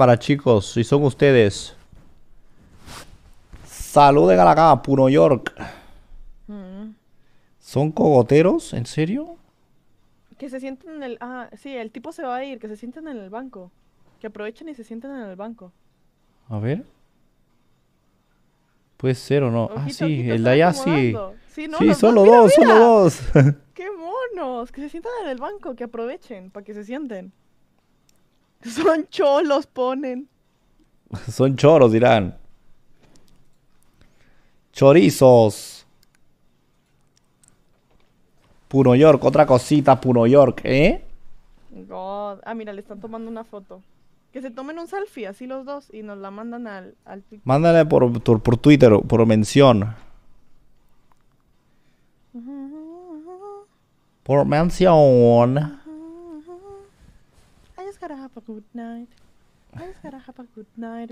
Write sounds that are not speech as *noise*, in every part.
para chicos, si son ustedes. Salud de la Puno York. Mm. ¿Son cogoteros? ¿En serio? Que se sienten en el... Ah, sí, el tipo se va a ir, que se sienten en el banco. Que aprovechen y se sienten en el banco. A ver. Puede ser o no. ah, sí, el de allá sí. Sí, solo dos, solo dos. *laughs* ¡Qué monos! Que se sientan en el banco, que aprovechen para que se sienten. *laughs* Son cholos, ponen. *laughs* Son choros, dirán. Chorizos. Puro York, otra cosita, Puro York, ¿eh? God. Ah, mira, le están tomando una foto. Que se tomen un selfie, así los dos, y nos la mandan al, Mándale por, por, por Twitter, por mención. Por mención.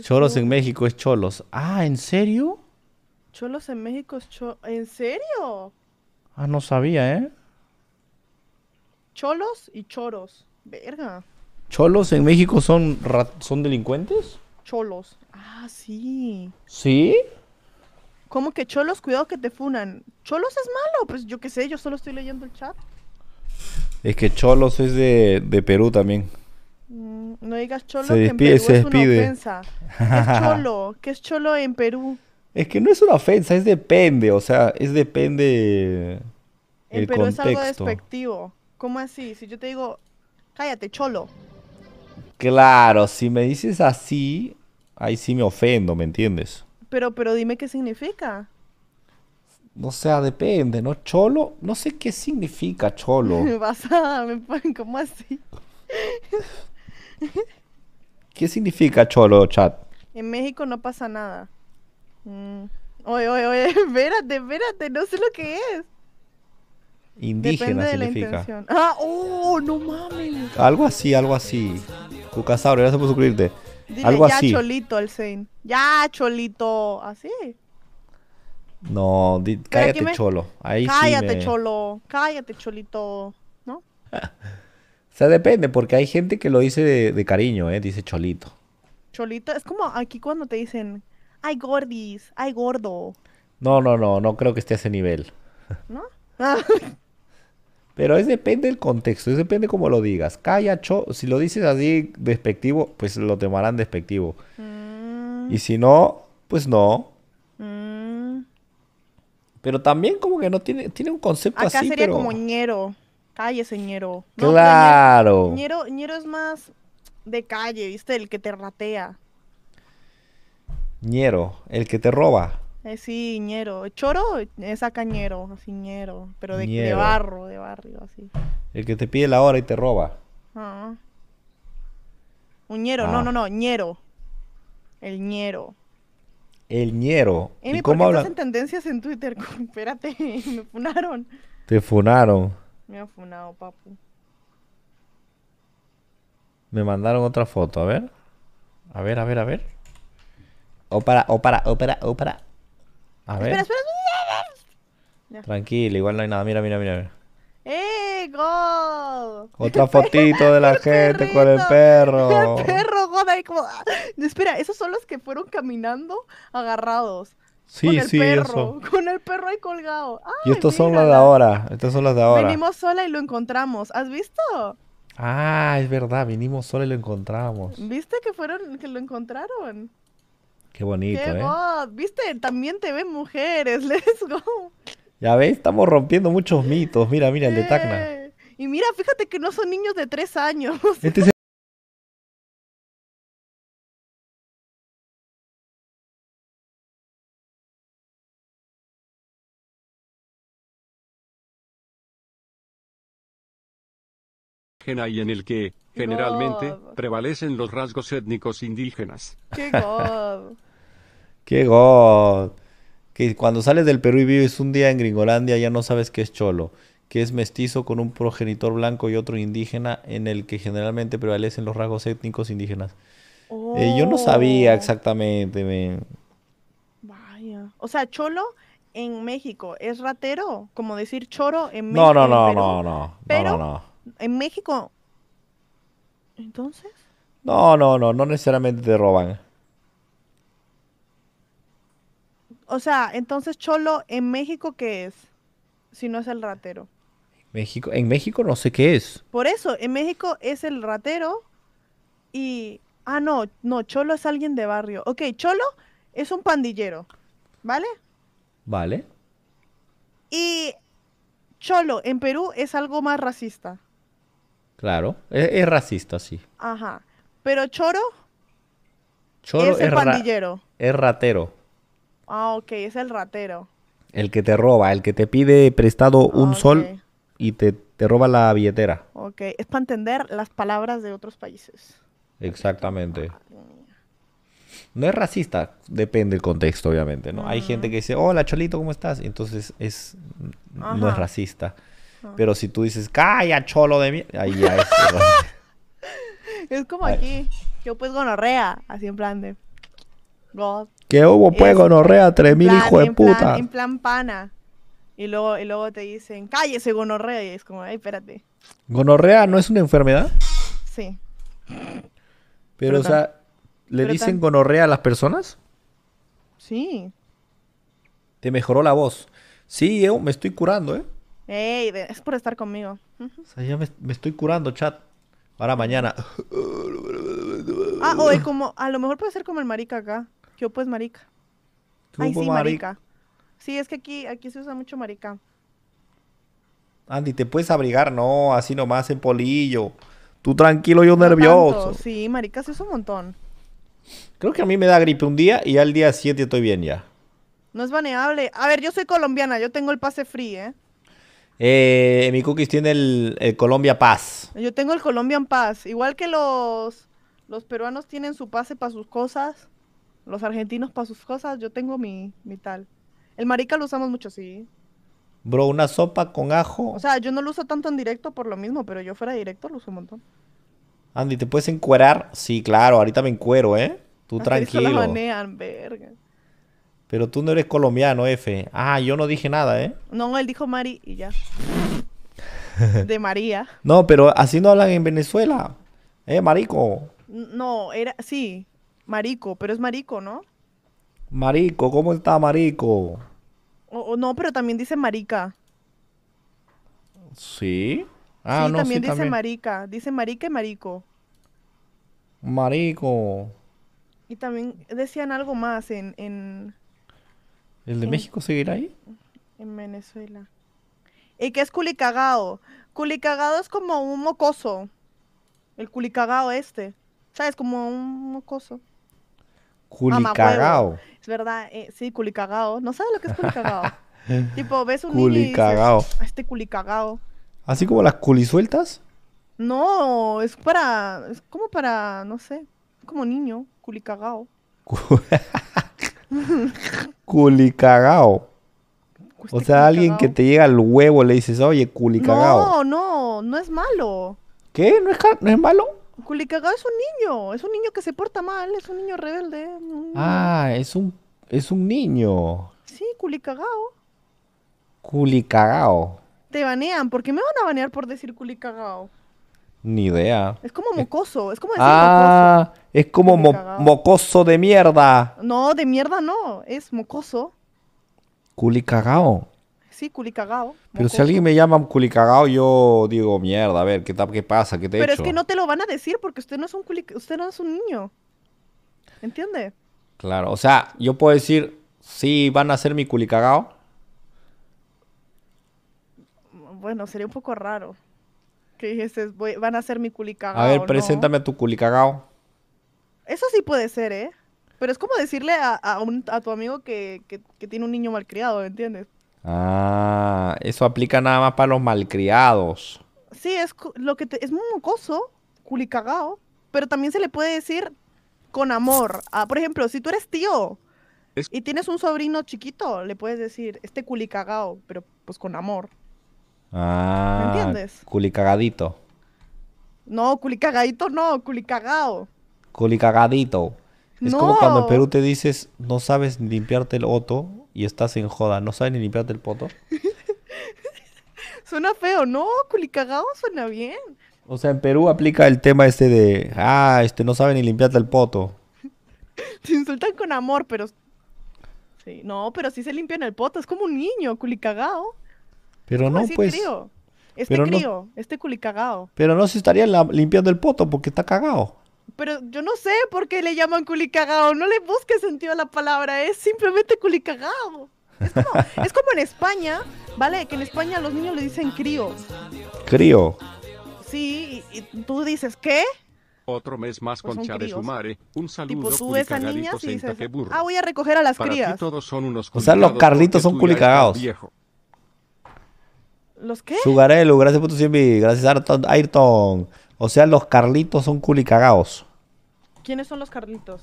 Cholos en México es cholos. Ah, ¿en serio? Cholos en México es cholos. ¿En serio? Ah, no sabía, ¿eh? Cholos y choros. Verga. ¿Cholos en México son, son delincuentes? Cholos. Ah, sí. ¿Sí? ¿Cómo que cholos? Cuidado que te funan. ¿Cholos es malo? Pues yo qué sé, yo solo estoy leyendo el chat. Es que cholos es de, de Perú también. Mm, no digas cholo, que en Perú es una ofensa. es cholo? *laughs* ¿Qué es cholo en Perú? Es que no es una ofensa, es depende, o sea, es depende el en Perú es algo despectivo. ¿Cómo así? Si yo te digo, cállate, cholo. Claro, si me dices así, ahí sí me ofendo, ¿me entiendes? Pero, pero dime qué significa. No sea, depende, ¿no? Cholo, no sé qué significa cholo. *laughs* ¿Cómo así? *laughs* ¿Qué significa cholo chat? En México no pasa nada. Mm. Oye, oye, oye, *laughs* espérate, espérate, no sé lo que es. Indígena Depende significa. De la ah, oh, no mames. Algo así, algo así. Cucasabro, gracias por suscribirte. Dile, algo ya cholito al Sein. Ya cholito, así. No, cállate cholo. Ahí cállate sí cholo, cállate cholito, ¿no? *laughs* sea, depende, porque hay gente que lo dice de, cariño, ¿eh? Dice cholito. Cholito, es como aquí cuando te dicen, ay gordis, ay gordo. No, no, no, no creo que esté a ese nivel. *laughs* ¿No? Pero es depende del contexto, es depende cómo lo digas. Calla, cho, si lo dices así despectivo, pues lo tomarán despectivo. Mm. Y si no, pues no. Mm. Pero también como que no tiene, tiene un concepto así. Acá sería como ñero ese pues, ñero. claro. Ñero, es más de calle, ¿viste? El que te ratea. Ñero, el que te roba. Eh, sí, ñero. Choro es eh, cañero, así ñero, pero de, barro, de barrio, así. El que te pide la hora y te roba. Ah. ñero, no, ah. no, no, ñero. El ñero. El ñero. ¿Y cómo hablan? en tendencias en Twitter? *laughs* Espérate, me funaron. Te funaron. Me ha funado, papu. Me mandaron otra foto, a ver. A ver, a ver, a ver. O para, o para, o para, o para. A ver. Espera, espera. Tranquilo, igual no hay nada. Mira, mira, mira. ¡Eh, gol! Otra *laughs* fotito de la gente con el perro. El perro, God, ah, Espera, esos son los que fueron caminando agarrados. Sí, con el sí, perro, eso. *laughs* Con el perro ahí colgado. y estos son las de ahora. Estos son las de ahora. Venimos sola y lo encontramos. ¿Has visto? Ah, es verdad. Vinimos sola y lo encontramos. ¿Viste que fueron, que lo encontraron? Qué bonito, ¿eh? ¿Viste? También te ven mujeres. *laughs* Let's go. Ya ves, estamos rompiendo muchos mitos. Mira, mira, el de Tacna. Eh, y mira, fíjate que no son niños de tres años. Este y en el que, generalmente, prevalecen los rasgos étnicos indígenas. ¡Qué god! *laughs* ¡Qué god! Que cuando sales del Perú y vives un día en Gringolandia ya no sabes qué es cholo, que es mestizo con un progenitor blanco y otro indígena, en el que generalmente prevalecen los rasgos étnicos indígenas. Eh, yo no sabía oh. exactamente. Vaya. O sea, cholo en México es ratero, como decir choro en México. No, no, no, no, no. no, no, no en México. ¿Entonces? No, no, no, no necesariamente te roban. O sea, entonces Cholo, ¿en México qué es? Si no es el ratero. México, en México no sé qué es. Por eso, en México es el ratero y... Ah, no, no, Cholo es alguien de barrio. Ok, Cholo es un pandillero, ¿vale? Vale. Y Cholo en Perú es algo más racista. Claro, e, es, racista, sí. Ajá. Pero choro. Choro es, el pandillero. Es ratero. Ah, ok, es el ratero. El que te roba, el que te pide prestado ah, un sol y te, roba la billetera. Ok, es para entender las palabras de otros países. Exactamente. Ah, no es racista, depende del contexto, obviamente, ¿no? Hay mm. gente que dice, hola, Cholito, ¿cómo estás? Entonces es, no es racista. Pero si tú dices, calla, cholo de mí, ahí ya es. *laughs* es como aquí, yo pues gonorrea, así en plan de. God. ¿Qué hubo pues gonorrea? Tres mil hijos de puta. en plan pana. Y luego, y luego te dicen, cállese gonorrea. Y es como, ay, espérate. ¿Gonorrea no es una enfermedad? Sí. Pero, o sea, ¿le dicen gonorrea a las personas? Sí. Te mejoró la voz. Sí, yo me estoy curando, ¿eh? Ey, es por estar conmigo. O sea, ya me, estoy curando, chat. Para mañana. *laughs* Ah, oye, como, a lo mejor puede ser como el marica acá. Yo pues marica. Ay, sí, marica. Sí, es que aquí, aquí se usa mucho marica. Andy, te puedes abrigar, no, así nomás en polillo. Tú tranquilo, yo nervioso. Sí, marica, se usa un montón. Creo que a mí me da gripe un día y al día 7 estoy bien ya. No es baneable. A ver, yo soy colombiana, yo tengo el pase free, ¿eh? Eh, mi cookies tiene el, Colombia Paz. Yo tengo el Colombian Paz. Igual que los, los peruanos tienen su pase para sus cosas, los argentinos para sus cosas, yo tengo mi, mi tal. El marica lo usamos mucho, sí. Bro, una sopa con ajo. O sea, yo no lo uso tanto en directo por lo mismo, pero yo fuera directo lo uso un montón. Andy, ¿te puedes encuerar? Sí, claro, ahorita me encuero, ¿eh? Tú Así tranquilo. manean, verga. Pero tú no eres colombiano, F. Ah, yo no dije nada, ¿eh? No, él dijo Mari y ya. *laughs* De María. No, pero así no hablan en Venezuela. ¿Eh, marico? No, era, sí, marico, pero es marico, ¿no? Marico, ¿cómo está marico? O, no, pero también dice marica. ¿Sí? Ah, sí, también dice marica. Dice marica y marico. Marico. Y también decían algo más en ¿El de México seguirá ahí? En Venezuela. ¿Y qué es culicagao? Culicagao es como un mocoso. El culicagao este. ¿Sabes? Como un mocoso. Culicagao. Es verdad, eh, sí, culicagao. ¿No sabes lo que es culicagao? *laughs* tipo, ves un culicagao. niño ah, este culicagao. ¿Así como las culisueltas? No, es para, es como para, no sé, como niño, culicagao. *laughs* Culicagao. Pues o sea, alguien que te llega al huevo le dices, oye, culicagao. No, no, no es malo. ¿Qué? ¿No es, malo? Culicagao es un niño, es un niño que se porta mal, es un niño rebelde. Ah, es un, es un niño. Sí, culicagao. Culicagao. Te banean, ¿por qué me van a banear por decir culicagao? Ni idea. Es como mocoso, es como decir ah, es como mocoso de mierda. No, de mierda no, es mocoso. Culicagao. Sí, culicagao. Pero si alguien me llama culicagao, yo digo, mierda, a ver, ¿qué, qué pasa? ¿Qué te Pero es que no te lo van a decir porque usted no es un usted no es un niño. ¿Entiende? Claro, o sea, yo puedo decir, sí, van a ser mi culicagao. Bueno, sería un poco raro. Que dijiste, van a ser mi culicagao. A ver, preséntame a tu culicagao. Eso sí puede ser, ¿eh? Pero es como decirle a, tu amigo que, tiene un niño malcriado, entiendes? Ah, eso aplica nada más para los malcriados. Sí, es lo que es muy mocoso, culicagao, pero también se le puede decir con amor. Ah, por ejemplo, si tú eres tío y tienes un sobrino chiquito, le puedes decir este culicagao, pero pues con amor. Ah. ¿Me entiendes? Culicagadito. No, culicagadito no, culicagado. Culicagadito. Es como cuando en Perú te dices, no sabes ni limpiarte el oto y estás en joda, no sabes ni limpiarte el poto. *laughs* suena feo, no, culicagado suena bien. O sea, en Perú aplica el tema este de, ah, este no sabe ni limpiarte el poto. *laughs* Te insultan con amor, pero... Sí, no, pero sí se limpian el poto, es como un niño, culicagado. Pero no, pues. Crío? Este crío, este culicagado. Pero no se estaría limpiando el poto porque está cagado. Pero yo no sé por qué le llaman culicagado. No le busques sentido a la palabra. Es simplemente culicagado. Es como, *laughs* es como en España, ¿vale? Que en España los niños le dicen crío. Crío. Sí, y, tú dices, ¿qué? Otro mes más con pues concha de su madre. Un saludo. a ah, voy a recoger a las crías. Todos son unos o sea, los carlitos son culicagados. Viejo. ¿Los qué? Sugarelu, gracias por tu 100 Gracias, Ayrton. O sea, los Carlitos son culicagados. ¿Quiénes son los Carlitos?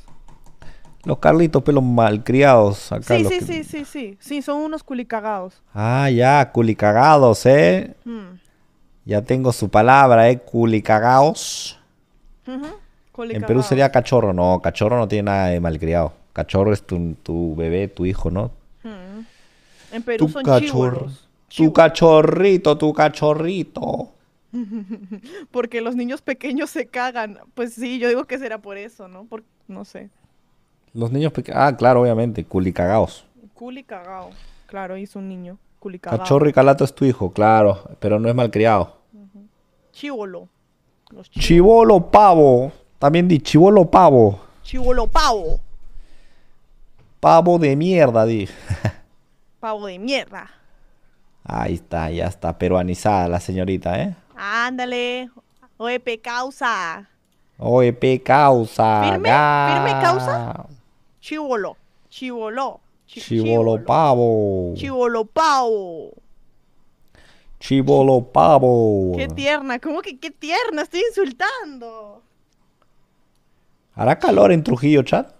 Los Carlitos, pelos pues, malcriados. sí, sí, sí, sí, sí. Sí, son unos culicagados. Ah, ya, culicagados, ¿eh? Hmm. Ya tengo su palabra, ¿eh? Culicagados. En Perú sería cachorro. No, cachorro no tiene nada de malcriado. Cachorro es tu, bebé, tu hijo, ¿no? Hmm. En Perú son cachorros. Tu cachorrito, tu cachorrito. *laughs* Porque los niños pequeños se cagan. Pues sí, yo digo que será por eso, ¿no? Por, no sé. Los niños pequeños. Ah, claro, obviamente. Culicagaos. Culicagao. Claro, hizo un niño. Culicagao. Cachorro y calato es tu hijo, claro. Pero no es malcriado. Chivolo. chivolo pavo. También di chivolo pavo. Chivolo pavo. Pavo de mierda, di. *laughs* pavo de mierda. Ahí está, ya está, peruanizada la señorita, ¿eh? Ándale, OEP causa. OEP causa. ¿Firme? ¿Firme causa? Chivolo, chivolo. chivolo pavo. Chivolo pavo. Chivolo pavo. Qué tierna, ¿cómo que qué tierna? Estoy insultando. ¿Hará calor en Trujillo, chat?